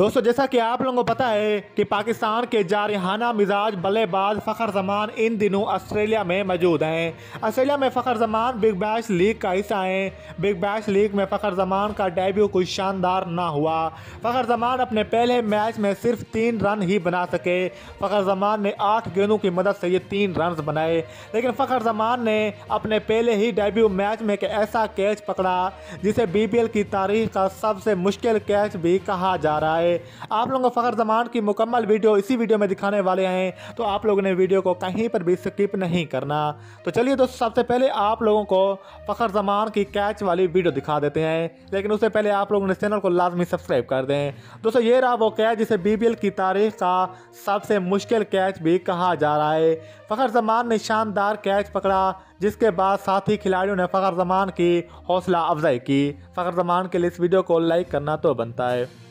दोस्तों जैसा कि आप लोगों को पता है कि पाकिस्तान के जारहाना मिजाज बल्लेबाज फ़खर जमान इन दिनों ऑस्ट्रेलिया में मौजूद हैं ऑस्ट्रेलिया में Fakhar Zaman Big Bash League का हिस्सा हैं बिग बैश लीग में फ़खर जमान का डेब्यू कोई शानदार ना हुआ फ़खर जमान अपने पहले मैच में सिर्फ तीन रन ही बना सके फ़खर जमान ने आठ गेंदों की मदद से ये तीन रन बनाए लेकिन फ़खर जमान ने अपने पहले ही डेब्यू मैच में एक ऐसा कैच पकड़ा जिसे बी की तारीख का सबसे मुश्किल कैच भी कहा जा रहा है है आप लोगों को फ़खर जमान की मुकम्मल वीडियो इसी वीडियो में दिखाने वाले हैं तो आप लोगों ने वीडियो को कहीं पर भी स्किप नहीं करना तो चलिए दोस्तों सबसे पहले आप लोगों को फ़खर जमान की कैच वाली वीडियो दिखा देते हैं लेकिन उससे पहले आप लोगों ने चैनल को लाजमी सब्सक्राइब कर दें दोस्तों ये रहा वो कैच जिसे बी की तारीख का सबसे मुश्किल कैच भी कहा जा रहा है फ़खर जमान ने शानदार कैच पकड़ा जिसके बाद साथी खिलाड़ियों ने फ़खर जमान की हौसला अफजाई की फ़खर जमान के लिए इस वीडियो को लाइक करना तो बनता है